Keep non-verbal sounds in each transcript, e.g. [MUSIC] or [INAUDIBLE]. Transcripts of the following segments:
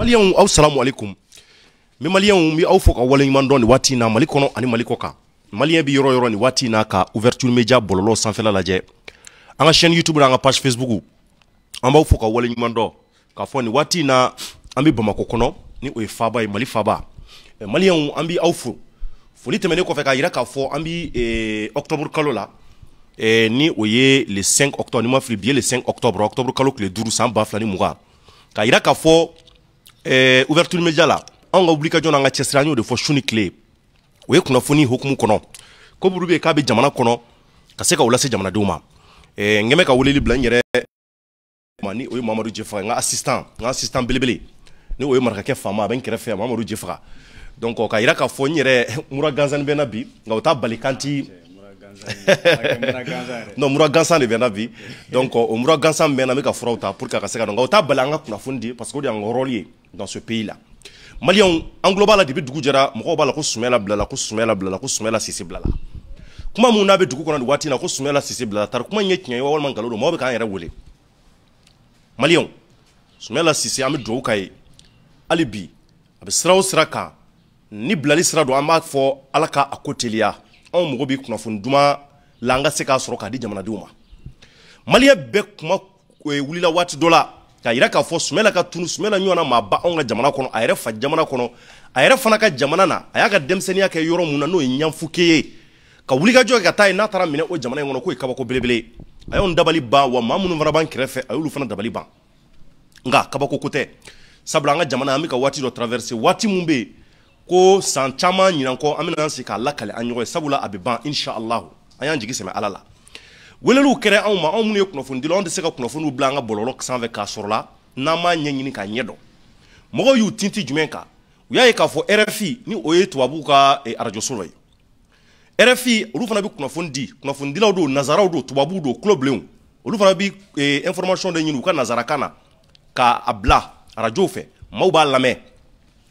maliyɛnw aw salamu alekum mi bɛ maliyɛnw n bɛ aw fo ka waleɲuman dɔn nin waati na mali kɔnɔ ani mali kɔ kan maliyɛn bɛ yɔrɔ yɔrɔ nin waati na ka ouverture media bɔlɔlɔ sanfɛla lajɛ an ka chaîne youtube n'an ka page facebook an b'aw fo ka waleɲuman dɔn k'a fɔ ni waati na an bɛ bamakɔ kɔnɔ ni o ye faaba ye mali faba maliyɛnw an bɛ aw fo foli tɛmɛnen kɔfɛ k'a yira k'a fɔ an bɛ octobre kalo la ni o ye le 5 octobre ni ma fili bi ye le 5 octobre octobre kalo tile duuru san ba fila ni mugan k'a yira k'a fɔ eh, ouverture média la an ka wulikajɔ n'an ka cɛsiri an y'o de fɔ su ni tile o ye kunnafoni hokumu kɔnɔ ko buru bɛ k'a bɛ jamana kɔnɔ ka se ka o lase jamanadenw ma eh, n bɛ ka weleli bila n yɛrɛ ma ni o ye mamadu jefaga n ka assistant n ka assistant belebele ni o ye marakakɛ faama a bɛ n kɛrɛfɛ mamadu donc ka yira k'a fɔ n yɛrɛ mura gansan bɛ n na bi nka o t'a bali kan ti non mura gansan de bɛnna bi donc o euh, mura gansan mɛnna n bɛ ka furaw ta pour que a se ka dɔn nka o t'a bali an kunnafoni di parce que o de y'an ka ye dans ce pays là maliyɛnw an tulo la depuis dugu jɛra mɔgɔw b'a la ko sumayala bilala ko sumayala bilala ko sumayala sise bilala kuma mun n'a bɛ dugu kɔnɔ nin waati na ko sumayala sise bilala tari kuma ye tiɲɛ ye walima nkalon don mɔgɔw bɛ k'an yɛrɛ wele maliyɛnw sumayala sise an bɛ dugawu k'a ye hali bi a bɛ sira o sira kan ni bilali sira don an b'a fɔ ala ka a ko teliya anw mago bɛ kunnafoni duman la an ka se k'a sɔrɔ k'a di jamanadenw ma maliyɛn bɛɛ kuma e, wulila waati dɔ la k'a yira k'a fɔ sumala ka tunu sumala ɲɔgɔnna maa ba anw ka jamana kɔnɔ a yɛrɛ fa jamana kɔnɔ a yɛrɛ fana ka jamana na a y'a ka denmisɛnninya kɛ yɔrɔ mun na n'o ye ɲanfuke ye ka wuli ka jɔ kɛ ka taa ye n'a taara minɛ o jamana in kɔnɔ k'o ye kabako belebele a y'anw dabali ban wa maa minnu fana b'an kɛrɛfɛ a y'olu fana dabali ban nka kabako ko tɛ sabula an ka jamana an bɛ ka waati dɔ traverser waati mun bɛ yen ko san caman ɲinan kɔ an bɛna an k'a lakale an ɲɔgɔn ye sabula a bɛ ban insha allahu an y'an jigi sɛmɛ ala la weleliw kɛra anw ma anw minnu ye kunnafoni dila anw tɛ se ka kunnafoniw bila an ka bɔlɔlɔ sanfɛ k'a sɔrɔla n'an m'a ɲɛɲini k'a ɲɛdɔn mɔgɔw y'u tinti jumɛn kan u y'a ye k'a fɔ rfi ni o ye tubabuw ka arajoso eh, dɔ ye rfi olu fana bɛ kunnafoni di kunnafonidilaw don nazaraw don tubabuw don tulobilenw olu fana bi information de ɲini u ka nazarakan na k'a bila arajow fɛ maaw b'a lamɛn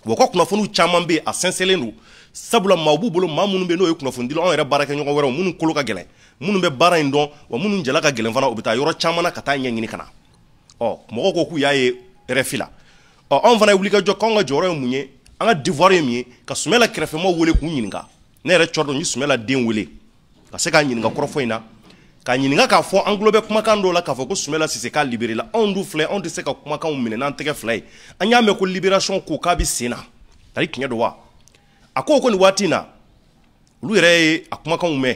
wa ka kunnafoniw caman bɛ a sɛnsɛnlen don sabula maa b'u bolo maa minnu bɛ n'o ye kunnafonidila anw yɛrɛ baarakɛ ɲɔgɔn wɛrɛw minnu kolo ka gɛlɛn minnu bɛ baara in dɔn wa minnu jala ka gɛlɛn fana u bɛ taa yɔrɔ caman na ka taa ɲɛɲini ka na ɔ mɔgɔw ko k'u y'a ye rɛfi la ɔ anw fana ye wulikajɔ k'anw ka jɔyɔrɔ ye mun ye an ka devoir ye mun ye ka sumala kɛrɛfɛmɔgɔw wele k'u ɲininka ne yɛrɛ cɔ dɔn n ye sumala den wele ka se k'a ɲininka kɔrɔfɔ in na ka ɲininka k'a fɔ an tulo kumakan dɔ la k'a fɔ ko sumala sise k'a liberela anw du filɛ anw tɛ se ka kumakanw minɛ n'an tɛgɛ fila ye an y'a mɛn ko liberation ko k'a bɛ sen na tari tiɲɛ don wa a ko ko nin waati na olu yɛrɛ ye a kumakanw mɛn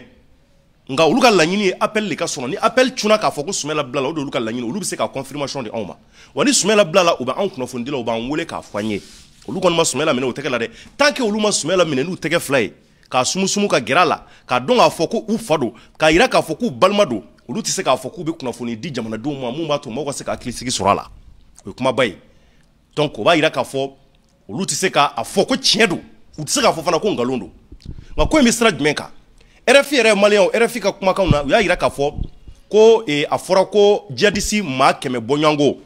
nka olu ka laɲini ye appel de ka sɔrɔ ni appel cunna k'a fɔ ko sumala bilala o de y'olu ka laɲini olu bɛ se ka confirmation di anw ma wa ni sumala bilala u bɛ anw kunnafonidilaw u b'an wele k'a fɔ an ye olu kɔni ma sumala minɛ u tɛgɛ la dɛ tant que olu ma sumala minɛ n'u tɛgɛ fila ye k'a sumusumu ka gɛrɛ la k'a dɔn k'a fɔ ko u fa don k'a yira k'a fɔ k'u balima do olu tɛ se k'a fɔ k'u bɛ kunnafoni di jamanadenw ma mun b'a to maaw ka se ka hakilisigi sɔrɔ a la o ye kumaba ye donc o b'a yira k'a fɔ olu tɛ se k'a fɔ ko tiɲɛ don u tɛ se k'a fɔ fana ko nkalon don nka ko in bɛ sira jumɛn kan rfi yɛrɛ maliyɛnw rfi ka kumakanw na u y'a yira k'a fɔ ko eh, a fɔra ko jadisi maa kɛmɛ bɔɲɔgɔnko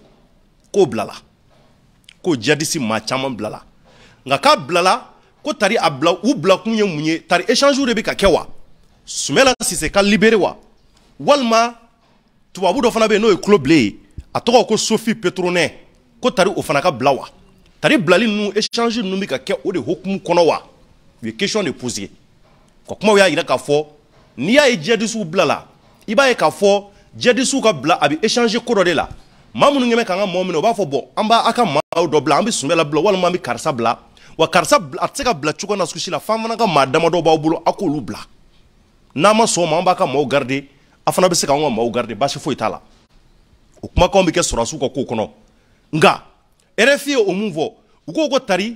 k'o bilala ko jadisi maa caman bilala nka k'a bilala ko tari a bila u bila kun ye mun ye tari échange de bɛ ka kɛ wa sumela sise ka libéré wa walima tubabu dɔ fana bɛ n'o ye tulo bile ye a tɔgɔ ko sophie petronɛ ko tari o fana ka bila wa tari bilali ninnu échange ninnu bɛ ka kɛ o de hokumu kɔnɔ wa u ye question de posé ka kumaw y'a yira k'a fɔ n'i y'a ye jihadisiw bila i b'a ye k'a fɔ jihadisiw ka bila a bɛ échange ko dɔ de la maa minnu kɛmɛ k'an ka mɔgɔ minɛ o b'a fɔ bɔn an b'a ka maaw dɔ bila an bɛ sunbɛ bila walima an bɛ karisa bila wa karisa a tɛ se ka bila cogoya na si la f'an fana ka maa damadɔ b'aw bolo a k'olu bila n'an ma sɔn o ma an b'a ka maaw garide a fana bɛ se k'anw ka maaw garide baasi foyi t'a la o kumakanw bɛ kɛ sɔrɔdasiw ka ko kɔnɔ nka rfi ye o mun fɔ u ko ko tari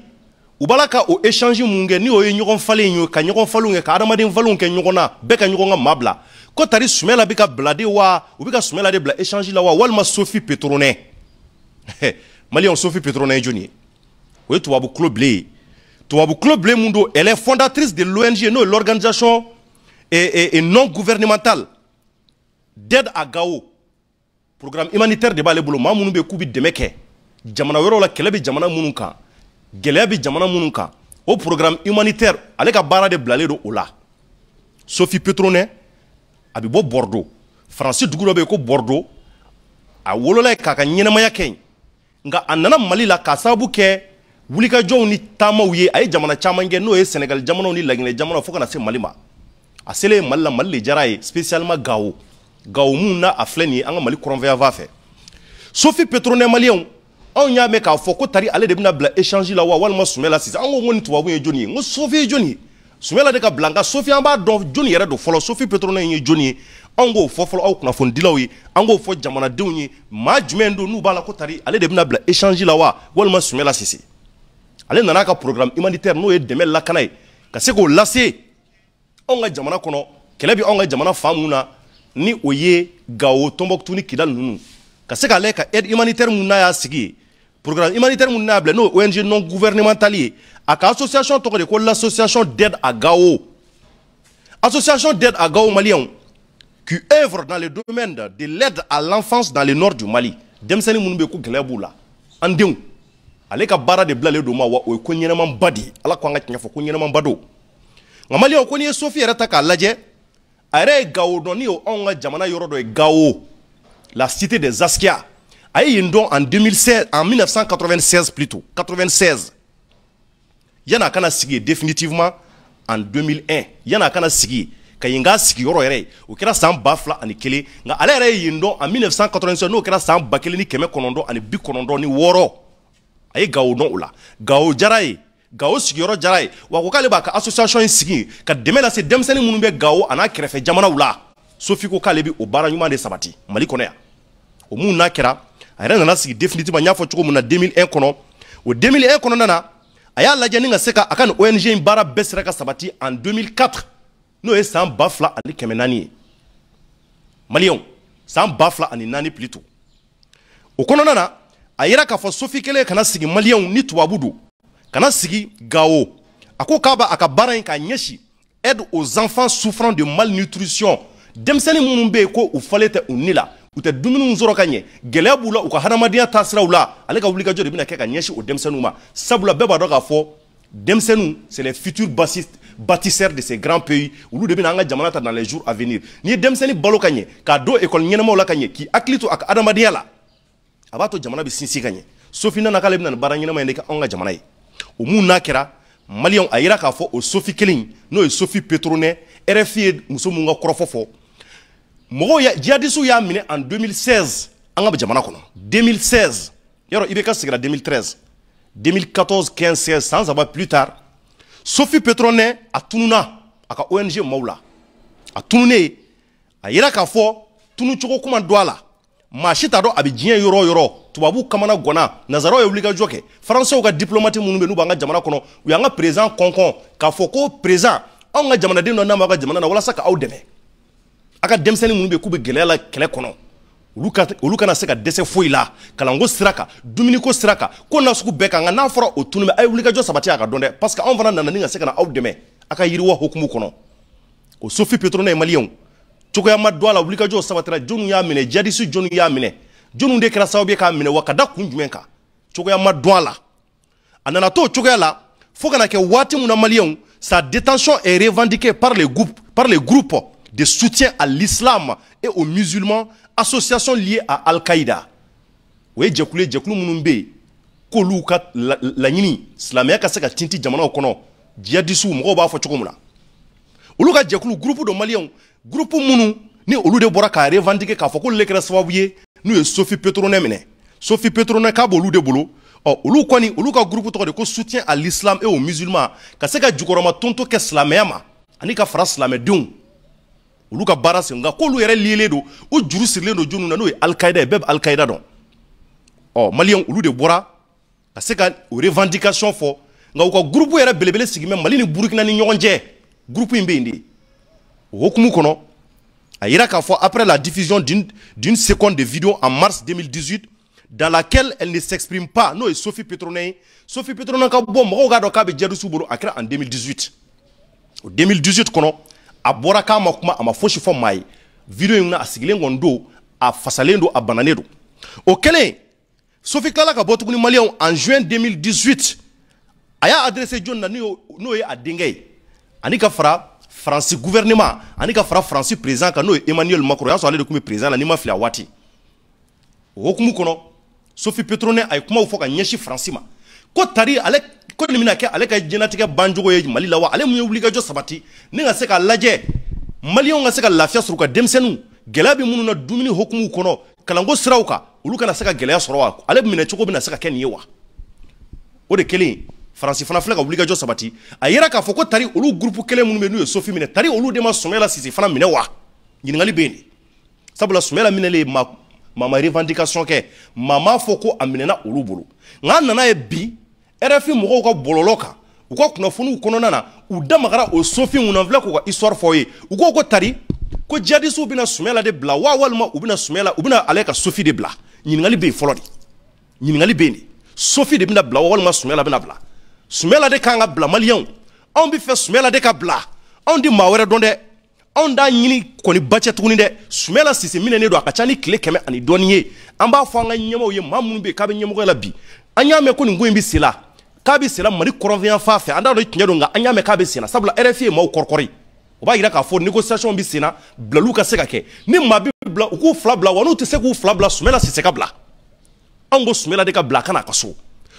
u b'a la ka o échange mun kɛ ni o ye ɲɔgɔn falen ye ka ɲɔgɔn falenw kɛ ka adamaden falenw kɛ ɲɔgɔn na bɛɛ ka ɲɔgɔn ka maa bila ko tari sumɛla bɛ ka bila de wa u bɛ ka sumɛla de bila échange la wa walima sofi petronɛ [LAUGHS] maliyɛnw sofi petronɛ ye jɔnni ye tu as tubabu Club blé. Tu as elle est fondatrice de l'ONG n'o l'organisation et, et, non gouvernementale d'aide à Gao programme humanitaire de b'ale bolo maa minnu bɛ jamana wɛrɛw la kɛlɛ jamana Munuka, kan jamana Munuka. programme humanitaire ale Barade baara de bilalen Ola. sophie Petronet, Abibo bordeaux Francis dugu bordeaux a wolola la e kaka Nga Anana mali la wulikajɔw ni taamaw ye a ye jamana caman kɛ n'o ye sɛnɛgali jamanaw ni laginɛ jamanaw fɔɔ kana se mali ma a selen mali la mali le jara ye spesialeman gawo gawo mun na a filɛ nin an ka mali kɔrɔnfɛya fɛ sofi petronɛ maliyɛnw anw y'a mɛn k'a fɔ ko tari ale de bɛna bila échange la wa walima sumɛla sisan an ko ko nin tubabu ye jɔnni ye n ko sofi ye jɔnni ye sumɛla de ka bila n sofi an b'a dɔn jɔnni yɛrɛ don fɔlɔ sofi petronɛ ye jɔnni ye anw k'o fɔ fɔlɔ aw kunnafonidilaw ye an k'o fɔ jamanadenw ye maa jumɛn don n'u b'a la ko tari ale de bɛna bila échange la wa walima sumɛla sise ale nana ka programme humanitaire n'o ye dɛmɛ lakana ye ka se k'o lase anw ka jamana kɔnɔ kɛlɛ bɛ jamana fan ni o gao gawo tɔnbɔkutu ni kidali ninnu ka se aide humanitaire mun y'a sigi programme humanitaire mun n'a n'o ONG non gouvernemental ye a association tɔgɔ de ko l'association d'aide à Gao association d'aide à Gao maliyɛnw qui œuvre dans le domaine de l'aide à l'enfance dans le nord du Mali denmisɛnnin minnu bɛ ko la ale ka baara de bilalen do ma wa o ye ko ɲɛnamanba de ye ala ko an ka tiɲɛ fɔ ko ɲɛnamanba don nka maliyɛnw ko n'i ye sofi yɛrɛ ta k'a lajɛ a yɛrɛ ye gawo dɔn ni o anw ka jamana yɔrɔ dɔ ye gawo la cité de zaskiya a ye yen dɔn en 2016 en 1996 plutôt 96 yan'a kana sigi yen définitivement en 2001 yan'a kana sigi yen ka yen k'a sigiyɔrɔ yɛrɛ ye o kɛra san ba fila ani kelen nka ale yɛrɛ ye yen dɔn en 1996 n'o kɛra san ba kelen ni kɛmɛ kɔnɔntɔn ani bi kɔnɔntɔn ni wɔɔrɔ a ye gawo nɔ o la gawo jara ye gawo sigiyɔrɔ jara ye wa ko k'ale b'a ka association in e sigi ka dɛmɛ lase denmisɛnnin minnu bɛ gawo a n'a kɛrɛfɛ jamanaw la sofi ko k'ale bɛ o baara ɲuman de sabati mali kɔnɔ yan o mun n'a kɛra a yɛrɛ nana sigi définitivement n y'a fɔ cogo min na 2001 kɔnɔ o 2001 kɔnɔna na a y'a lajɛ ni ka se ka a ka nin ong in baara bɛɛ sera ka sabati en 2004 n'o ye san ba fila ani kɛmɛ naani ye maliyɛnw saan ba fila ani naani plito o kɔnɔna na a yira k'a fɔ sofi kelen kana sigi maliyɛnw ni tubabu don kana sigi gawo a ko k'a b'a ka baara in k'a ɲɛsin aide aux enfants souffrant de malnutrition denmisɛnnin minnu bɛ yen ko u falen tɛ u ni la u tɛ dumuniw sɔrɔ ka ɲɛ gɛlɛya b'u la u ka hadamadenya taasiraw la ale ka wulikajɔ de bɛna kɛ ka ɲɛsin o denmisɛnninw ma sabula bɛɛ b'a dɔn k'a fɔ denmisɛnninw c'est les futurs bâtisseurs de ces grands pays olu de bɛna an ka jamana ta dans les jours à venir n'i ye denmisɛnnin balo ka ɲɛ k'a don école ɲɛnamaw la ka ɲɛ k'i hakili to a ka hadamadenya la a b'a to jamana bɛ sinsin ka ɲɛ sofin nana k'ale bɛna nin baara ɲɛnama in de kɛ anw ka jamana ye o mun n'a kɛra maliyɛnw a yira k'a fɔ o sofi kelen n'o ye sofi petronɛ rfi ye muso mun ka kɔrɔfɔ fɔ mɔgɔw ya jihadisiw y'a minɛ en 2016 an ka jamana kɔnɔ 2016 yɔrɔ i bɛ ka sigira 2013 2014 15 16 san saba plus tard sofi petronɛ a tununa a ka ong maaw la a tununen a yira k'a fɔ tunucogo kuma don a la maa si t'a dɔn a bɛ diɲɛ yɔrɔ o yɔrɔ tubabuw kamana gɔnna nazaraw ye wulikajɔ kɛ faransɛw ka diplomati minnu bɛ n'u b'an ka jamana kɔnɔ u y'an ka perezan kɔnkɔn k'a fɔ ko perezan anw ka jamanaden dɔ n'an b'aw ka jamana na walasa ka dɛmɛ a ka denmisɛnnin minnu bɛ k'u bɛ gɛlɛya la kɛlɛ kɔnɔ olu ka olu kana se ka dɛsɛ foyi la kalanko sira kan dumuniko sira kan ko na bɛɛ kan nka n'a fɔra o tunun bɛ a ye wulikajɔ sabati a ka dɔn dɛ parce que anw fana nana ni ka se ka na aw dɛmɛ a ka yiriwa hokumu kɔnɔ o sofi petrona ye maliyɛnw cogoya ma don a la wulikajɔw sabatira y'a minɛ jadisi jɔnw y'a minɛ jɔnw de kɛra sababu ye k'a minɛ wa ka da ma don a la a to o cogoya la Wati sa détention est revendiquée par les groupes par les groupes de soutien à l'islam et aux musulmans association liée à al-Qaïda o ye jɛkulu ye k'olu ka laɲini silamɛya ka se ka tinti jamana kɔnɔ jihadisiw mɔgɔw b'a fɔ cogo na groupe groupe minnu ni olu de bɔra k'a revendiquer k'a fɔ k'olu de kɛra sababu ye n'u ye Sophie Petronet minɛ Sophie Petronet k'a b'olu de bolo ɔ olu kɔni olu ka groupe tɔgɔ de ko soutien à l'islam et aux musulmans ka se ka jukɔrɔma tonto kɛ silamɛya ma ani ka fara silamɛdenw olu ka baara sen nka k'olu yɛrɛ liyelen don u juru sirilen don jɔnni na n'o ye alikayida ye bɛɛ bɛ alikayida dɔn ɔ maliyɛn olu de bɔra ka se ka o revendication fɔ nka u ka groupe yɛrɛ belebele sigilen bɛ mali ni burukina ni ɲɔgɔn cɛ groupe in bɛ yen de hokumu a yira après la diffusion d'une seconde de vidéo en mars 2018 dans laquelle elle ne s'exprime pas n'o et Sophie Petronin Sophie Petronin ka bɔ mɔgɔw k'a dɔn k'a bɛ en 2018 En 2018 kono a boraka makuma ma kuma a ma fosi vidéo in na a sigilen kɔni a fasalendo a bananen Sophie Kala ka bɔ en juin 2018 a adressé jɔnni na n'o ye a denkɛ ye Fra, faransi gouvernement ani ka fara faransi président ka n'o ye emmanuel macron o y'a sɔrɔ ale de tun bɛ président la n'i ma fili a waati o hokumu kɔnɔ sophie petronin a ye kumaw fɔ ka ɲɛsin faransi ma ko tari ale ko ni bɛna kɛ ale ka diɲɛnatigɛ bancogo ye mali la wa ale mun ye wulikajɔ sabati ni ka se ka lajɛ maliyɛnw ka se ka lafiya sɔrɔ u ka denmisɛnninw gɛlɛya bɛ minnu na dumuni hokumu kɔnɔ kalanko siraw kan olu kana se ka gɛlɛya sɔrɔ wa ale minɛ cogo bɛna se ka kɛ nin ye wa o de kelen faransi fana filɛ ka wulikajɔ sabati a yira k'a fɔ ko tari olu gurupu kelen minnu bɛ n'u ye sofi minɛ tari olu de ma sumaya la sisi fana minɛ wa ɲininkali bɛ yen de sabula sumaya la minɛlen ma maa ma revendication kɛ maa m'a fɔ ko a minɛna olu bolo nka an nana ye bi rfi mɔgɔw ka bɔlɔlɔ kan u ka kunnafoniw kɔnɔna na u damagara o sofinw na n filɛ k'u ka histoire fɔ aw ye u ko ko tari ko jihadistes bɛna sumaya la de bila wa walima u bɛna sumaya la u bɛna ale ka sofi de bila ɲininkali bɛ yen fɔlɔ de ɲininkali bɛ yen de sofi de bɛna bila wa walima sumaya la bɛna bila Sumela de kan ka bila maliyɛnw anw bɛ fɛ Sumela de ka bila anw di maa wɛrɛ dɔn dɛ anw t'a ɲini kɔni ba tuguni dɛ Sumela Sise minɛnen don a ka ca ni tile kɛmɛ ani dɔɔnin ye an b'a fɔ an ka ɲɛmaaw ye maa minnu bɛ k'a bɛ ɲɛmɔgɔya la bi an y'a mɛn ko nin ko in bɛ sen k'a bɛ sen Mali kɔrɔnfɛyan fan fɛ an t'a dɔn tiɲɛ don nka an y'a mɛn k'a bɛ sen sabula RFI ye maaw kɔrɔkɔri o b'a jira k'a fɔ négociation bɛ sen na ka se ka kɛ ni maa bɛ bila u k'u fila bila wa n'u tɛ se k'u fila bila Sumela Sise ka bila anw ko Sumela de ka bila a ka n'a ka so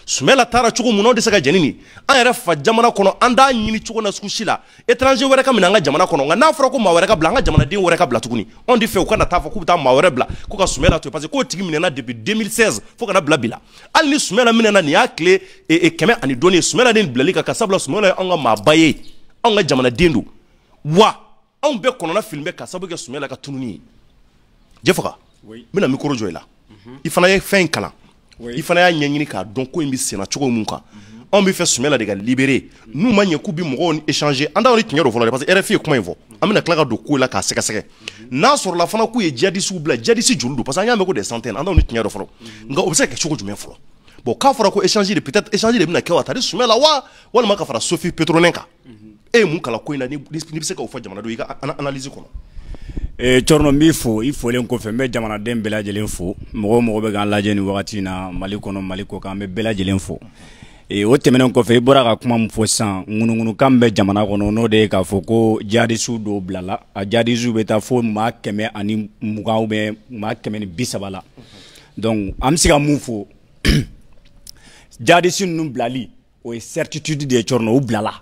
sumela taara cogo mun n'anw tɛ se ka jɛni nin an yɛrɛ fa jamana kɔnɔ an t'a ɲini cogo nasugu si la étranger wɛrɛ ka minɛ an ka jamana kɔnɔ nka n'a fɔra ko maa wɛrɛ ka bila an ka jamanaden wɛrɛ ka bila tuguni anw tɛ fɛ u ka taa fɔ k'u bɛ taa maa wɛrɛ bila k'u ka sumela to yen parce que k'o tigi minɛna depuis 2016 fo kana bila bi la hali ni sumela minɛna nin e, e, y'a tile kɛmɛ ani dɔɔnin ye sumela de nin bilali kan ka sabula sumela ye anw ka maaba ye anw ka jamanaden don wa anw bɛɛ kɔnɔna fili bɛ ka sababu kɛ sumela ka tununi mhm. ye jɛfaga n bɛna mikoro jɔ i la i fana ye fɛn in kalan Oui. Il fallait ɲɛɲini k'a donc ko in bɛ senna cogo On bi fait bɛ mhm. la Sumela libéré. Nous libérer n'u ma ɲɛ k'u bɛ échanger an t'aw ni tiɲɛ parce que RFI ye kuma in fɔ an bɛna ko la k'a sɛgɛsɛgɛ n'a sur la fana k'u ye djihadistes bila djihadistes joli don parce que an y'a mɛn ko des centaines an t'aw ni tiɲɛ don fɔlɔ nka o bɛ se ka kɛ cogo bon k'a fɔra ko échange de peut-être échanger de bɛna kɛ wa tari la wa wala ma ka fara Sophie Petronenka. Mhm. Et eh, mon ye ko ina na n'i bɛ se k'o fɔ jamanadenw ye i ka analyse kɔnɔ ee cɔrinɔ n b'i fo i folen kɔfɛ n bɛ jamanaden bɛɛ lajɛlen fo mɔgɔ o mɔgɔ bɛ k'an lajɛ nin wagati na mali kɔnɔ mali kɔ kan an bɛ bɛɛ lajɛlen fo e, o tɛmɛnen kɔfɛ i bɔra ka kuma min fɔ sisan ŋunuŋunukan bɛ jamana kɔnɔ n'o de ye k'a fɔ ko jihadistes dɔw bilala a jihadistes bɛ taa fo maa kɛmɛ ani mugan ubiyɛn maa kɛmɛ ni bi saba la donc an bɛ se ka mun fɔ [CLEARS THROAT] jihadistes ninnu bilali o ye certitude de ye cɔrinɔ u bilala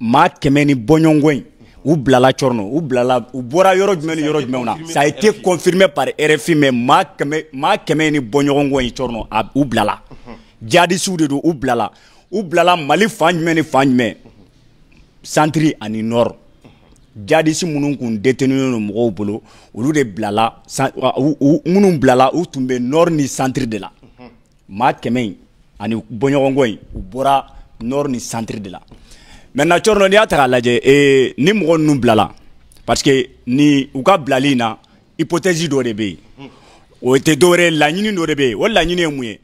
maa kɛmɛ ni bɔɲɔgɔnko in u bilala Chorno, u bilala u bɔra yɔrɔ jumɛn ça a été confirmé par RFI mais maa kɛmɛ Bonyongo ni bɔɲɔgɔnko in cɔrɔnɔ a Oublala. bilala jihadistes de don Mali ni centre ani nord jihadistes minnu tun détenunen don mɔgɔw bolo olu de bilala minnu blala. u tun bɛ nord ni centre de là. Ma kɛmɛ ani bɔɲɔgɔnko in nord ni centre de là. maintenant cɔrɔnɔ n'i y'a ta k'a ni mɔgɔ ninnu bilala parce que ni u ka bilali hypothèse dɔ de o tɛ dɔwɛrɛ ye laɲini dɔ de o laɲini ye mun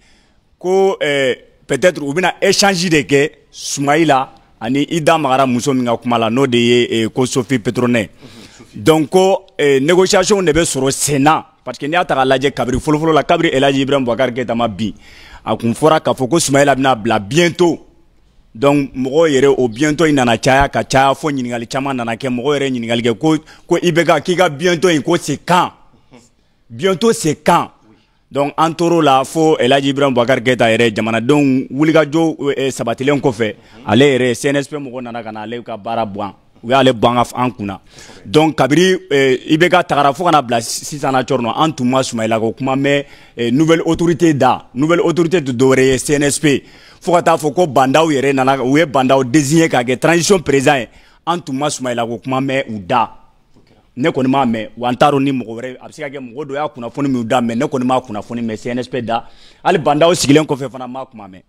ko ɛɛ euh, peut-être u bɛna de kɛ Sumayila ani i magara muso min ka n'o de ye ee ko Sophie Petronin hmm, hmm, donc ko ee négociation de bɛ sɔrɔ sen parce que n'i y'a ta k'a lajɛ kabiri la kabiri Elhaji Ibrahima Boubacar Keita ma bin a kun fɔra k'a fɔ ko Sumayila bɛna bientôt donc mɔgɔw yɛrɛ o biyɛntɔ yi nana caya ka caya fo ɲiningali caman nana kɛ mɔgɔw yɛrɛ ɲininkali kɛ ko ko i bɛ ka k'i ka biyɛntɔ yi ko se kan biyɛntɔ se kan donc an tor'o la fo elaji ibrahim bakari keta yɛrɛ jamanadenw wulikajɔ eh, eh, sabatilen kɔfɛ ale yɛrɛ cnsp mɔgɔ nana kana ale ka baara ban u y'ale bɔ an kunna donc kabiri eh, i bɛ ka tagara fo kana bila sisan na cɔri an tun ma sumayila ko kuma mɛn eh, nouvelle autorité da nouvelle autorité tɛ dɔwɛrɛ ye cnsp fo ka taa fɔ ko bandaw yɛrɛ nana u ye bandaw désigné k'a kɛ transition président ye an tun ma sumayila ko kuma mɛn u da ne kɔni m'a mɛn wa n t'a dɔn ni mɔgɔ wɛrɛ a bɛ se ka kɛ mɔgɔ dɔ y'a kunnafoni min da mɛ ne kɔni m'a kunnafoni mɛn cnsp da hali bandaw sigilen kɔfɛ fana m'a kuma mɛn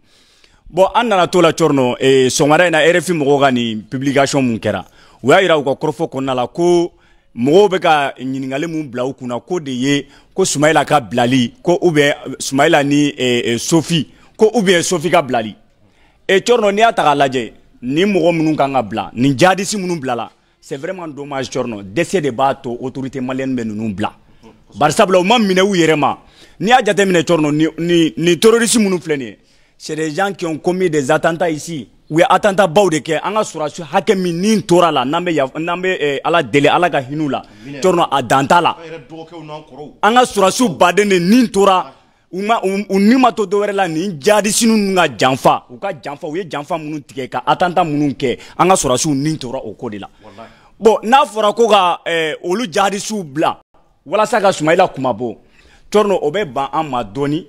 bon an nana to la cɔri eh, sɔgɔmada in na rfi mɔgɔw ka nin publication mun kɛra u y'a yira u ka kɔrɔfɔ kɔnɔna la ko mɔgɔw bɛ ka ɲiningali mun bila u kunna ko de ye ko sumayila ka bilali ko ubiyɛn sumayila ni eh, eh, sofi ko ubiyɛn sofi ka bilali e cɔrinɔ n'i y'a ta k'a lajɛ nin mɔgɔ minnu kan ka bila nin jadisi minnu bilala c'est vraiment dommage cɔrinɔ dɛsɛ de b'a to autorité maliyɛni bɛ ninnu bila barisabula u ma minɛ u yɛrɛ ma n'i y'a jateminɛ cɔrinɔ nin terorisi minnu filɛ nin ye c'est des gens qui ont commis des attentats ici we ye attentat baw de kɛ hakemi ka tora la nambe ya nambe eh, ala deli ala ka hinɛ la cɔrɔnɔ a la an ka sɔrɔdasiw tora u ma to dɔwɛrɛ la nin jadisi ninnu nga janfa u ka janfa u ye janfa minnu tigɛ ka attentat minnu kɛ tora o ko de la bon n'a fora ko ga eh, olu jadisiw bla wala saga sumayila kuma bɔ torno o bɛ ban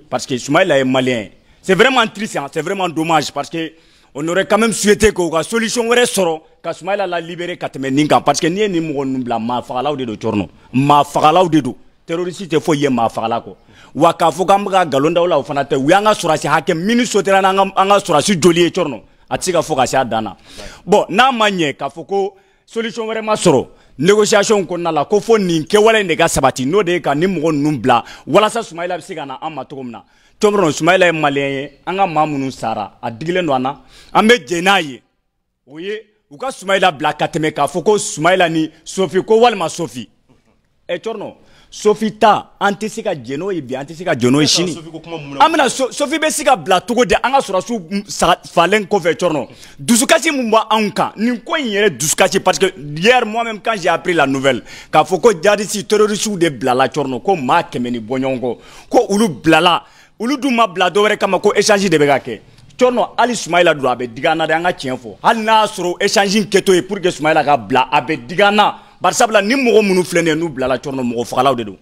parce que sumaila est malien c'est vraiment triste hein. c'est vraiment dommage parce que on aurait quand même souhaité que la solution aurait sort qu'Asmaïla la libéré parce que ni ni mon nubla ma ou de do chorno ma ou do terroriste te foye ma ko wa ka ga galonda wala te wi anga si hake anga joli chorno ati foka dana bon na manye kafoko solution vraiment ma négociation Nous la ko fo sabati n'o de ka nin sa ninnu tɔnbɔrɔn sumayila ye maliyɛn ye an ka maa minnu sara a digilen don an na an bɛ jɛ n'a ye o ye u ka sumayila bila ka tɛmɛ k'a fɔ ko sumayila ni sofi ko walima sofi ɛ eh, cɔrɔnɔ sofi ta an tɛ se ka jɛ n'o ye bi an tɛ se ka jɛ n'o ye sini an bɛna sofi bɛ se ka bila cogo di an ka sɔrɔsiw falen kɔfɛ cɔrɔnɔ dusukasi min b'anw kan nin ko in yɛrɛ dusukasi parce que hier moi même quand j'ai appris la nouvelle k'a fɔ ko jadisi terorisiw de bilala cɔrɔnɔ ko maa kɛmɛ ni bɔɲɔgɔn kɔ ko olu bilala olu dun ma bila dɔwɛrɛ kama ko échange de bɛ ka kɛ cɔnɔ hali sumayila don a na de an ka tiɲɛ fɔ hali n'a y'a sɔrɔ échange in kɛtɔ pour que sumayila ka bila a bɛ digi an ni mɔgɔ minnu filɛ nin ye n'u bilala cɔnɔ mɔgɔ fagalaw de don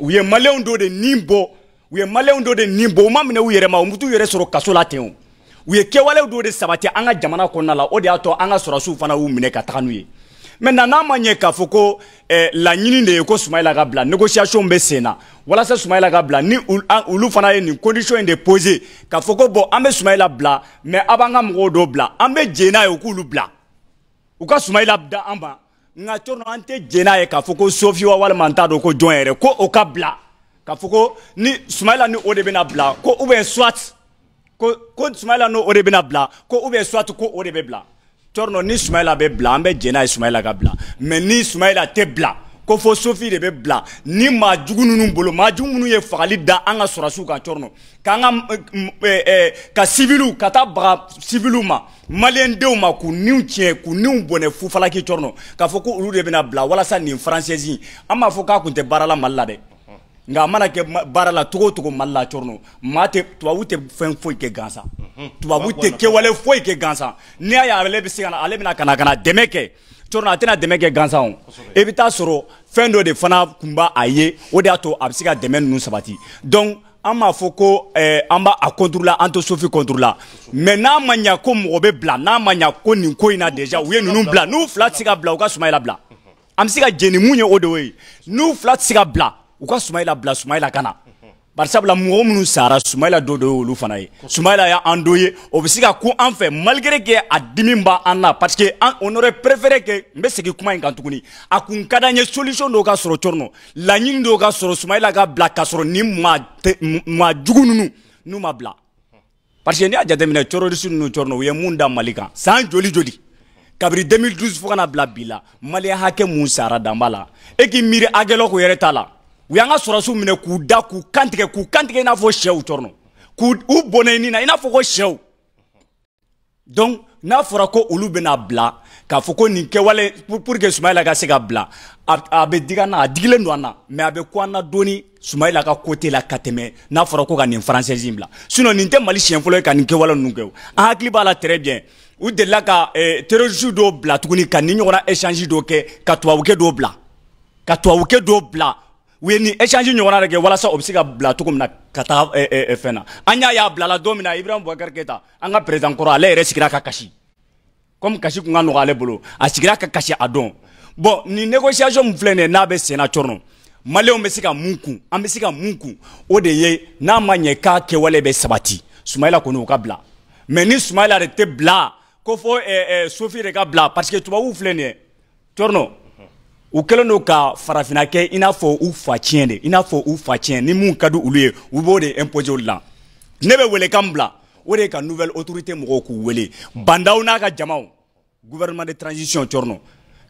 u ye maliyɛnw dɔ de nin bɔ u ye de nin bɔ u ma minɛ u yɛrɛ ma u bɛ t'u yɛrɛ de sabati an jamana kɔnɔna o de y'a to an fana y'u minɛ ka maintenant n'a ma ɲɛ k'a fɔ ko eh, laɲini de ye ko sumayila négociation bɛ sen na walasa sumayila ka ni olu an bɛ sumayila bila mɛ a b'an ka mɔgɔw dɔw bila an bɛ jɛ n'a ye u k'olu bila u ka sumayila da an ma nka cɔrɔ an tɛ jɛ n'a ye k'a fɔ ko sofiwa n t'a ko jɔn ko o ka bila ni sumayila ni o de ko ubiyɛn soit ko ko sumayila ni o de ko ubiyɛn soit ko o de cɔrinɔ ni sumayila bɛ bila an bɛ jɛn n'a ye sumayila ka bila mɛ ni sumayila tɛ bila ko fɔ sofi de bɛ bila ni maa jugu ninnu bolo maa jugu minnu ye fagali da an ka sɔrɔsiw kan cɔrinɔ k'an ka ka siviliw ka taa baga siviliw ma maliyɛndenw ma k'u niw tiɲɛ k'u niw bɔnɛ fufalaki cɔrinɔ k'a fɔ ko olu de bɛna bila walasa nin faransɛzi an b'a fɔ k'a tun tɛ baara la mali la dɛ nka a mana kɛ baara la cogo o mali la cɔrɔnɔ maa tɛ tubabu tɛ fɛn foyi kɛ gansan tubabu tɛ kɛwale foyi kɛ gansan n'i y'a ye ale bɛ se ka na ale bɛna ka na ka na dɛmɛ kɛ cɔrɔnɔ a tɛna dɛmɛ kɛ gansan o i bɛ e taa sɔrɔ fɛn dɔ de fana kun b'a a ye o de y'a to a bɛ se ka dɛmɛ ninnu sabati donc an b'a fɔ ko eh, an b'a contre la an tɛ sofin contre la n'a ma ɲa ko mɔgɔ bɛ bila n'a ma ɲa ko nin ko in na déjà u ye ninnu bila n'u fila tɛ se ka bila u ka Soumaïla bila an bɛ se ka jɛn mun ye o de y'o ye n'u fila tɛ se ka bila u ka sumayila bila sumayila ka na barisabula mɔgɔ minnu sara sumayila do dɔ ye olu fana ye sumayila y'an do ye o bɛ se ka kun an fɛ malgré que a dimi b'an na parce que an on aurait préféré que n bɛ segin kuma in kan tuguni a kun ka di ye solution dɔw ka sɔrɔ cɔrɔ laɲini dɔw ka sɔrɔ sumayila ka bila k'a sɔrɔ nin maa maa jugu ninnu n'u ma bila parce que n'i y'a jateminɛ terroriste ninnu cɔrɔ u ye mun da mali kan san joli joli kabiri 2012 fo kana bila bi la maliyɛn hakɛ mun sara danba la e k'i miiri hakɛ k'o yɛrɛ t'a la u y'an ka sɔrɔsiw minɛ k'u da k'u kantigɛ k'u kantigɛ i n'a fɔ sɛw cɔrɔnɔ k'u bɔnɛ na i n'a fɔ ko sɛw donc n'a fɔra ko olu bɛna bila k'a fɔ ko nin kɛwale pour que sumayila ka se ka bila a bɛ digi a digilen don an na mɛ a bɛ ku an na dɔɔni sumayila ka kote la ka tɛmɛ n'a fɔra ko ka nin française bila sinon nin tɛ mali siɲɛ fɔlɔ ye ka nin kɛwale ninnu kɛ an hakili b'a la très bien u delila ka eh, terroriste bila tuguni ka nin ɲɔgɔnna échange dɔw kɛ ka tubabukɛ dɔw bila ka tubabukɛ dɔw bila u ye nin échange ɲɔgɔnna de kɛ walasa o bɛ se ka bila cogo min na ka taa fɛn na an y'a y'a bilala don min na ibrahim bubakari keyita an ka président kɔrɔ ale yɛrɛ sigira ka kasi komi kasi kun ka nɔgɔ ale bolo a sigira ka kasi a dɔn bɔn nin négociation min filɛ nin ye n'a bɛ sen cɔrɔnɔ maliyɛnw bɛ se ka mun kun an bɛ se ka mun kun o de ye n'a ma ɲɛ k'a kɛwale bɛ sabati sumayila kɔni o ka bila mɛ ni sumayila de tɛ bila ko fɔ sofi de ka bila parce que tubabuw filɛ nin ye cɔrɔnɔ u kɛlen do ka farafina kɛ i n'a fɔ u fa tiɲɛ de i n'a fɔ u fa tiɲɛ ni mun ka di olu ye u b'o de imposer olu la ne bɛ welekan bila o de ye ka nouvelle autorité mɔgɔw k'u wele bandaw n'a ka jamaw gouvernement de transition cɔrɔnɔ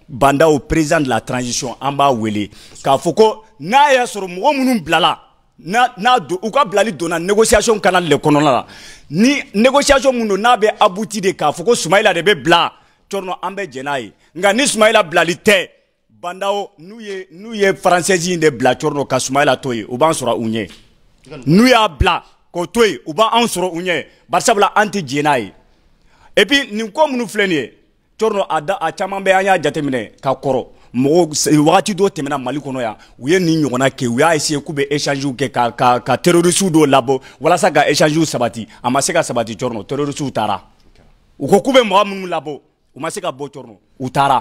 bandaw président de la transition an b'a wele k'a fɔ ko n'a y'a sɔrɔ mɔgɔ minnu bilala n'a n'a don u ka bilali donna négociation canal le kɔnɔna la ni négociation mun don n'a bɛ abouti de k'a fɔ ko sumayila de bɛ bila cɔrɔnɔ an bɛ jɛn n'a ye nka ni sumayila bilali tɛ bandaw n'u ye n'u ye faransɛzi in de bila cɔri dɔ ka sumayila to ye u b'an sɔrɔ u ɲɛ n'u y'a bila k'o to yen u b'an sɔrɔ u ɲɛ barisabula an tɛ jɛn n'a ye et nin ko minnu filɛ nin ye cɔri a da a caman bɛ an y'a jateminɛ ka kɔrɔ mɔgɔ wagati dɔ tɛmɛna mali kɔnɔ yan u ye nin ɲɔgɔnna kɛ u y'a essayer k'u bɛ échangew kɛ ka ka ka terorisiw dɔw labɔ walasa ka échangew sabati a ma se ka sabati cɔri terorisiw taara u ko k'u bɛ mɔgɔ minnu labɔ u ma se ka bɔ cɔri u taara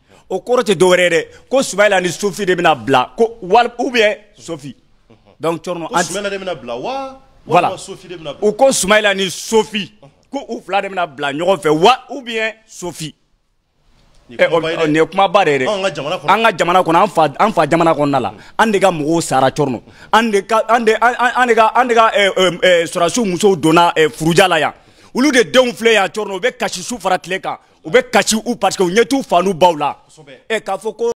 o kɔrɔ tɛ dɔwɛrɛ dɛ ko sumayila ni sofi de bɛna bila ko bien ubiyɛn sofi donc cɔrɔnɔ an ti de bɛna bila wa voilà sofi de bɛna bila u ko sumayila ni sofi ko u de bɛna bla ɲɔgɔn fɛ wa ubiyɛn sofi nin ye kumaba de an ka jamana kɔnɔ an fa an fa jamana kɔnɔna la an de ka mɔgɔw eh, eh, eh, sara cɔrɔnɔ an de ka an de an de ka an de ka sɔrɔsiw musow donna furuja la yan olu de denw filɛ corno cɔrɔnɔ u bɛ kasi su fara ube bɛ kasi u parce que u ɲɛ t'u fa n'u baw la ɛ e k'a fɔ ko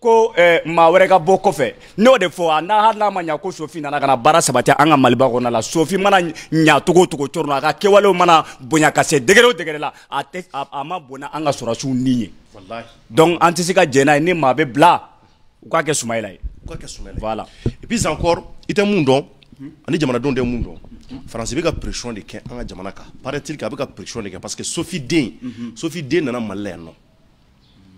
ko eh, maa wɛrɛ ka bɔ kɔfɛ n'o de fɔ a n'a hali n'a ma ɲa ko sofi nana kana baara sabati an ka maliba kɔnɔna la sofin mana ɲa togo cogo cɔrɔ la a ka kɛwalew mana bonya ka se degere o degere la a tɛ a, a ma bonya an ka sɔrɔsiw ni ye donc an tɛ se ka jɛn n'a ye ni maa bɛ bila u k'a kɛ sumayila ye voilà et puis encore i tɛ mun dɔn hmm. ani jamanadenw tɛ mun dɔn Faransi bɛ ka pression de kɛ an ka jamana kan paraît-il que a bɛ ka pression de kɛ parce que Sophie den mhm. Sophie Sofi den nana Mali la yan nɔ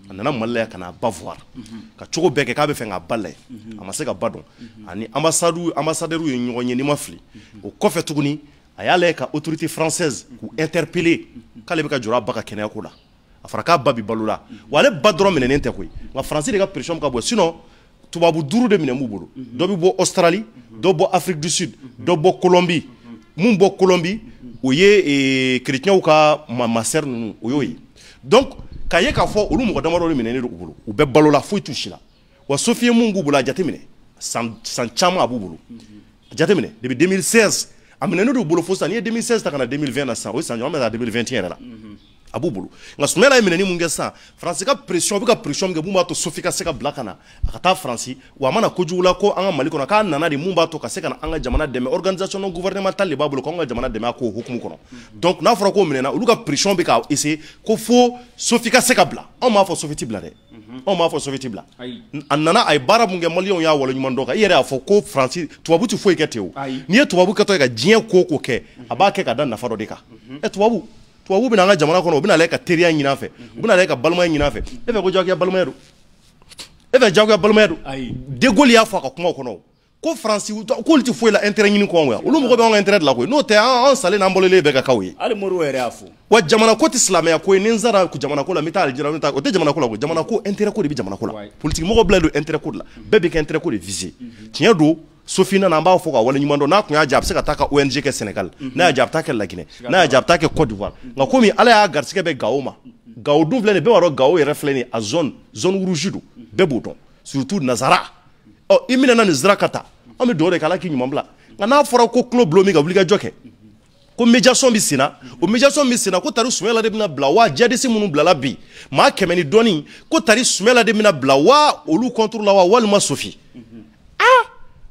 a nana Mali la yan ka n'a ba fɔwari unhun mhm. ka cogo bɛɛ kɛ k'a bɛ fɛ k'a ba layɛ unhun mhm. a ma se ka ba dɔn ani ambassade ambassadeur ye ɲɔgɔn ye ni ma fili o kɔfɛ tuguni a y'a lajɛ ka autorité française k'u interpeller k'ale bɛ ka jɔrɔ a ba ka kɛnɛyako la a fɔra k'a ba bi balo la wa ale ba dɔrɔn minɛnen tɛ koyi nka Faransi de ka pression bɛ ka bonya sinon tubabu 5 de minɛn b'u bolo dɔ bɛ bɔ Australie dɔ bɔ Afrique du Sud dɔ bɔ Colombie mun bɔ kolɔnbi o ye kerecɛnw ka masɛri nunu o y'o ye donc k'a ye k'a fɔ olu mɔgɔ damadɔ de minɛnen don u bolo u bɛ balola foyi t'u si la wa sofiye mun b'u bolo a jate minɛ san san caman a b'u bolo a jate minɛ depuis 2016 a minɛnen do u bolo fo sisan n'i ye 2016 ta ka na 2020 na sisan o ye san joli an bɛ taa 2021 yɛrɛ la abubulu b'u bolo nka sumayila ye minɛni mun kɛ sisan faransi ka pression u ka pression min kɛ mun b'a to sofi ka se ka bila ka na a ka taa faransi wa a mana kojugu ko an ka mali kɔnɔ k'a nana de mun b'a to ka se ka na an ka jamana dɛmɛ organisation non gouvernemental le b'a bolo k'anw ka jamana dɛmɛ a k'o hukumu kɔnɔ donc n'a fɔra k'o minɛna olu ka pression be k'a ese ko fo sofi ka se ka bila anw m'a fɔ sofi ti bila dɛ anw mhm. m'a fɔ sofi ti bila a nana a ye baara mun kɛ maliyɛnw y'a waleɲuman dɔn kan i yɛrɛ y'a fɔ ko faransi tubabu ti foyi kɛ ten o n'i ye tubabu kɛtɔ ye ka diɲɛ ko ko kɛ mhm. a b'a kɛ ka da nafa dɔ de kan ɛ mhm. eh, tubabu tubabu bɛna an ka jamana kɔnɔ u bɛna lajɛ ka teriya ɲin'a fɛ u bɛna lajɛ ka balimaya ɲin'a fɛ e fɛ ko jagoya balimaya don e fɛ jagoya balimaya don de gaulle y'a fɔ a ka kumaw kɔnɔ ko faransi k'olu tɛ foyi la intérêt ɲini kɔn kan olu mago bɛ anw ka intérêt de la koyi n'o tɛ an salen n'an balolen bɛɛ ka k'aw ye hali moriw yɛrɛ y'a fɔ wa jamana ko tɛ silamɛya ko ye ni n sara jamana ko la n bɛ taa alijira n bɛ taa o tɛ jamana ko la koyi jamana ko intérêt ko de bɛ jamana ko la politique mɔgɔ bilalen don intérêt ko de la bɛɛ bɛ ka intérêt ko de viser tiɲɛ don sofina na an b'a fɔ ka waleɲuman n'a tun y'a se ka ong kɛ senegal mhm. n'a y'a jɛ a bɛ taa kɛ n'a y'a jɛ a bɛ taa kɛ cote mhm. komi ala y'a garisigɛ bɛ gawo ma gawo dun filɛ nin bɛɛ b'a a zone zone rouge don bɛɛ b'o surtout nazara ɔ oh, i minɛna nin sira ka taa oh, an bɛ k'i ɲuman bila nka n'a fɔra ko tulo bulon min ka wulikajɔ ko médiation bɛ senna mhm. o médiation bɛ senna ko tari sumayala de bɛna bila wa jadisi minnu bilala bi maa kɛmɛ ni ko tari sumayala de bɛna bila olu contre la wa walima sofi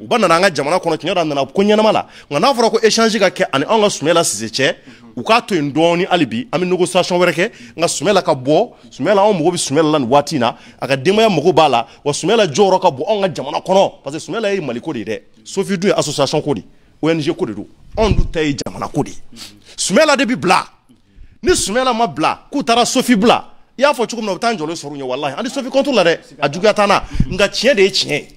u ba nana an mhm. ka jamana kɔnɔ tiɲɛ yɛrɛ nana ko ɲɛnama la nka n'a fɔra ko échange ka kɛ ani anw ka Sumayila Sise cɛ u k'a to yen dɔɔni hali bi an bɛ négociation wɛrɛ kɛ nka Sumayila ka bɔ Sumayila anw mago bɛ Sumayila la nin waati in na a ka denbaya mago b'a la wa Sumayila jɔyɔrɔ ka bon anw ka jamana kɔnɔ parce que Sumayila ye Mali ko de ye dɛ SOFIW dun ye association ko de ye ONG ko de don anw dun ta ye jamana ko de ye mhm. Sumayila de bi bila ni Sumayila ma bila k'u taara SOFIW bila i y'a fɔ cogo min na u bɛ taa jɔlen sɔrɔ u ɲɛ walahi an tɛ SOFIW contre la dɛ a juguya t'an mhm. na nka tiɲɛ de ye tiɲɛ ye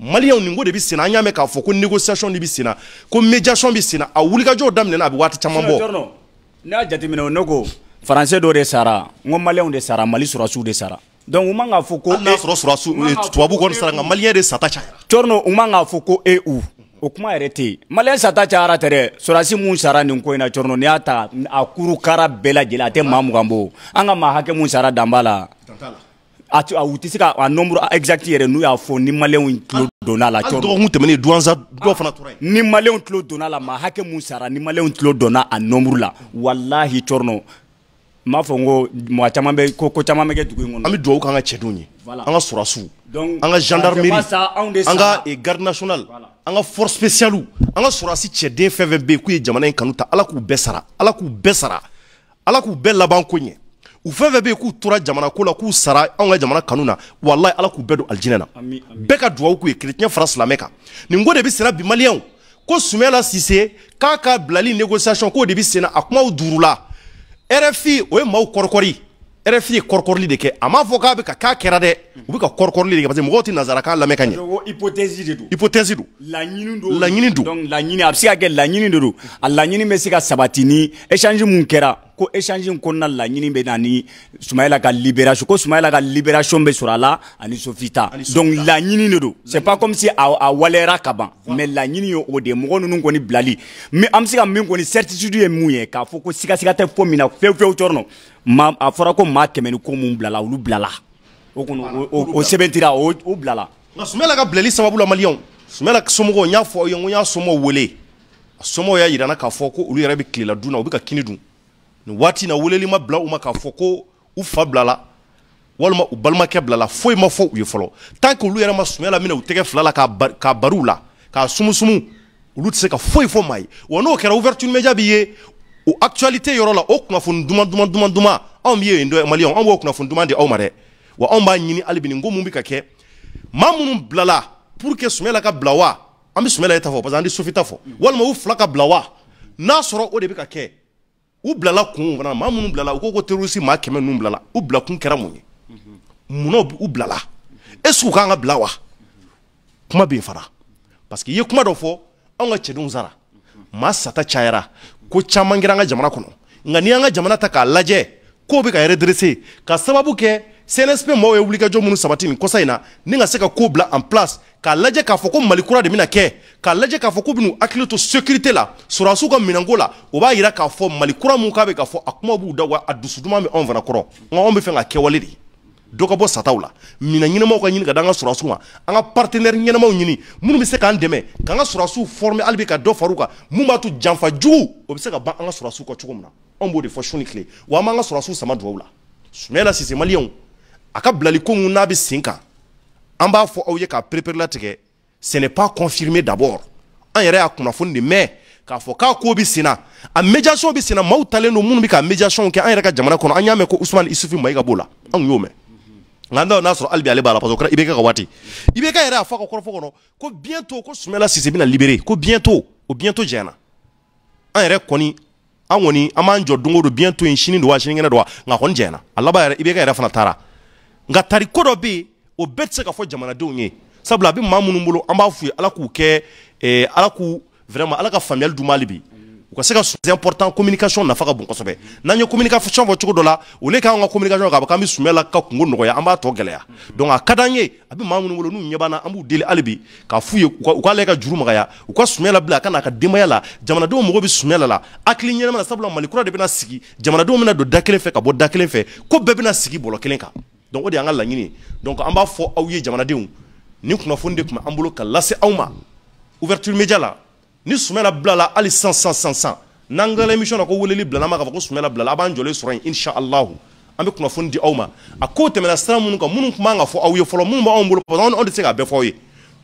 maliyɛnw nin ko de bɛ senna an y'a mɛn k'a fɔ ko négociation de bɛ senna ko médiation bɛ senna a wulikajɔ daminɛna a bɛ waati caman bɔ. n'a jateminɛ o ne ko faransɛ dɔ de sara n ko maliyɛnw de sara mali sɔrɔsiw de sara. donc u man k'a fɔ ko. hali n'a sɔrɔ sɔrɔsiw eh, tubabuw kɔni e sara nka maliyɛn de sata cayara. cɔrino u man k'a fɔ ko e o kuma yɛrɛ tɛ yen maliyɛn sata cayara tɛ dɛ sɔrɔdasi mun sara nin ko in na cɔrɔnɔ n'i y'a ta a kurukara bɛɛ lajɛlen a tɛ maa mugan bɔ an ka maa hakɛ mun sara dan la a u se ka a nombre exact yɛrɛ n'u y'a fɔ ni maliyɛnw tulo donna a la cɔrɔ dɔgɔkun tɛmɛnen duwanza dɔw fana tora yen ni maliyɛnw tulo donna la maa hakɛ mun sara ni maliyɛnw tulo donna a nombre la walahi cɔrɔnɔ n b'a fɔ n ko mɔgɔ caman bɛ ko ko caman bɛ kɛ dugu in kɔnɔ an bɛ dugawu k'an ka cɛdenw ye an ka sɔrɔsiw an ka gendarmerie an ka garde national an ka force spéciale an ka sɔrɔsi cɛden fɛn fɛn bɛ yen k'u ye jamana in kanu ta ala k'u bɛɛ sara ala k'u bɛɛ sara ala k'u bɛɛ laban ko ɲɛ u fɛn fɛn bɛ yen k'u tora jamana ko la k'u sara anw ka jamana kanu na walayi ala k'u bɛɛ don alijinɛ na bɛɛ ka dugawu k'u ye kerecɛn fara silamɛ kan nin ko de bɛ sira bi maliyɛnw ko sumala sise k'a ka bilali négociation k'o de bɛ sen na a kumaw duuru rfi o ye maaw kɔrɔkɔri rfi ye kɔrɔkɔrɔli de kɛ a m'a fɔ k'a bɛ ka k'a kɛra dɛ u bɛ ka kɔrɔkɔrɔli de kɛ parce que mɔgɔw tɛ nazarakan lamɛn ka ɲɛ hypothèse de don hypothèse don laɲini don laɲini do. donc laɲini a bɛ se ka kɛ laɲini de don a laɲini bɛ se ka sabati ni échange mun kɛra ko échange in kɔnɔna laɲini bɛ na ni sumayila ka libération ko sumayila ka libération bɛ sɔrɔ a la ani sofita donc laɲini de don c'est pas comme si a a waleyara ka ban mais laɲini ye o de mɔgɔ ninnu kɔni bilali min an bɛ se ka min kɔni certitude ye mun ye k'a fɔ ko sigasiga tɛ fɔ min na fewu fewu cɔrɔ nɔ ma a fɔra ko maa kɛmɛ ni ko mun bilala olu bilala o kɔni o sɛbɛntira o o bilala. nka sumayila ka bilali sababu la maliyɛnw sumayila somɔgɔw n y'a fɔ aw ye n ko n y'a somɔgɔw wele a somɔgɔw y'a yira n na k'a fɔ ko olu yɛrɛ bɛ tilela dun na u bɛ ka kini dun nin waati na weleli ma bila u ma k'a fɔ ko u fa bilala walima u balimakɛ bilala foyi ma fɔ u ye fɔlɔ tant que olu yɛrɛ ma sunya la minɛ u tɛgɛ fila la k'a bariw la k'a sumusumu olu tɛ se ka foyi fɔ maa ye wa n'o kɛra ouverture média b'i ye o actualité yɔrɔ la o kunnafoni duman duman duman duman anw bɛ yen dɔ maliyɛnw anw b'o kunnafoni duman di aw ma dɛ wa anw b'a ɲini hali bi nin ko mun bɛ ka kɛ maa minnu bilala pour que Sumayila ka bila wa an bɛ Sumayila ta fɔ parce que an tɛ Sofi ta fɔ walima u fila ka bila wa n'a sɔrɔ o de bɛ ka kɛ u bilala kun fana maa minnu bilala u ko ko terorisi maa kɛmɛ ninnu bilala u bila kun kɛra mun ye munna u bilala est u k'an ka bila wa kuma be fara parce que i ye kuma dɔ fɔ anw ka cɛdenw sara ma sata cayara ko caman kɛra an ka jamana kɔnɔ nka n'i y'an ka jamana ta k'a lajɛ kow be ka redresser ka sababu kɛ CNSP mɔgɔw ye wulikajɔ minnu sabati nin kɔsa in na ni ka se ka ko bila en place k'a lajɛ k'a fɔ ko mali de bɛna kɛ k'a lajɛ k'a fɔ k'u bɛn'u to sécurité la sɔrɔdasiw ka minɛnko o b'a jira k'a fɔ mali kura k'a bɛ k'a fɔ a b'u da wa a dusu duman bɛ anw fana kɔrɔ nka anw bɛ fɛ ka kɛwale de dɔ ka bɔ ka ɲini ka di an ka sɔrɔdasiw partenaire ɲɛnamaw ɲini minnu bɛ se k'an dɛmɛ k'an ka sɔrɔdasiw former hali bi ka dɔ far'u kan mun b'a janfa jugu o bɛ ka ban an ka sɔrɔdasiw kan cogo min b'o de fɔ su wa an b'an ka sɔrɔdasiw sama duwawu la Soumaïla Cissé maliyɛnw a ka bilali ko mun n'a bɛ sen kan an b'a fɔ aw ye k'a pereperelatigɛ ce n'est pas confirmé d'abord an yɛrɛ y'a kunnafoni de mɛn k'a fɔ k'a ko bɛ sen a médiation bɛ sen na talen don minnu bɛ ka médiation kɛ an yɛrɛ ka jamana kɔnɔ an y'a mɛn ko usumani isufu mayiga b'o la anw y'o mɛn nka n t'a n'a sɔrɔ hali ale b'a la parce que kɛra ibeka ka waati ibeka yɛrɛ y'a fɔ a ka kɔrɔfɔ kɔnɔ ko bientôt ko sumala sise bɛna libérer ko bientôt o bientôt janyana an yɛrɛ kɔni an kɔni an b'an jɔ don o don bientôt in sini don wa sinikɛnɛ don wa nka kɔni janyana a laban yɛrɛ ibeka yɛrɛ fana taara nga tari ko dɔ o bɛɛ se ka fɔ jamanadenw ye sabula a bi maa minnu bolo an b'a f'u ye ala k'u kɛ eh, ala k'u vraiment ala ka faamuyali d'u ma hali bi u ka se ka c'est important communication nafa ka bon kosɛbɛ n'an ye communication fɔ cogo dɔ la o le k'an ka communication k'a fɔ k'an bɛ sumaya la ka kungo nɔgɔya an b'a tɔ gɛlɛya donc a ka d'an ye a bɛ maa minnu bolo n'u ɲɛ b'an na an b'u deli hali bi k'a f'u ye u ka u k'ale ka juru magaya u ka sumaya labila a ka n'a ka denbaya la jamanadenw mago bɛ sumaya la la hakili ɲɛnama na sabula mali kura de bɛna sigi jamanadenw bɛna don da kelen fɛ ka bɔ da kelen fɛ ko bɛɛ bɛna sigi bɔlɔ kelen kan donc o de y'an ka laɲini donc an b'a fɔ aw ye jamanadenw ni kunnafoni de tun bɛ an bolo ka lase aw ma ouverture média la ni sumala bilala hali san san san san n'an kilala émission na ko weleli bilala ma k'a fɔ ko sumala bilala a b'an jɔlen sɔrɔ yen inshallahu an bɛ kunnafoni di aw ma a ko tɛmɛna sira minnu kan minnu tun b'an ka fɔ aw ye fɔlɔ minnu b'anw bolo parce que anw tɛ se k'a bɛɛ fɔ aw ye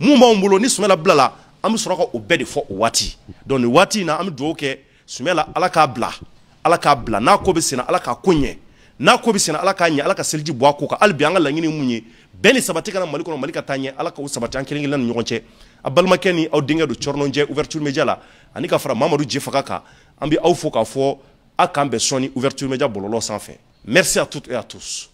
minnu b'anw bolo ni sumala bilala an bɛ sɔrɔ ka o bɛɛ de fɔ o waati donc nin waati in na an bɛ dugawu kɛ sumala ala k'a bila ala k'a bila n'a ko bɛ senna ala k'a ko ɲɛ n'a ko bi senna ala k'a ɲɛ ala ka seliji bɔ a ko ka hali bi an ka laɲini mun ye bɛɛ ni sabati kana mali kɔnɔ mali ka taa ɲɛ ala k'o sabati an kelen-kelenna ni ɲɔgɔn cɛ a balimakɛ ni aw denkɛ don cɔrinɔnjɛ ouverture media la ani ka fara mamadu faka kan an bi aw fo k'a fɔ a k'an bɛ sɔni ouverture media bɔlɔlɔ sanfɛ merci à toutes et à tous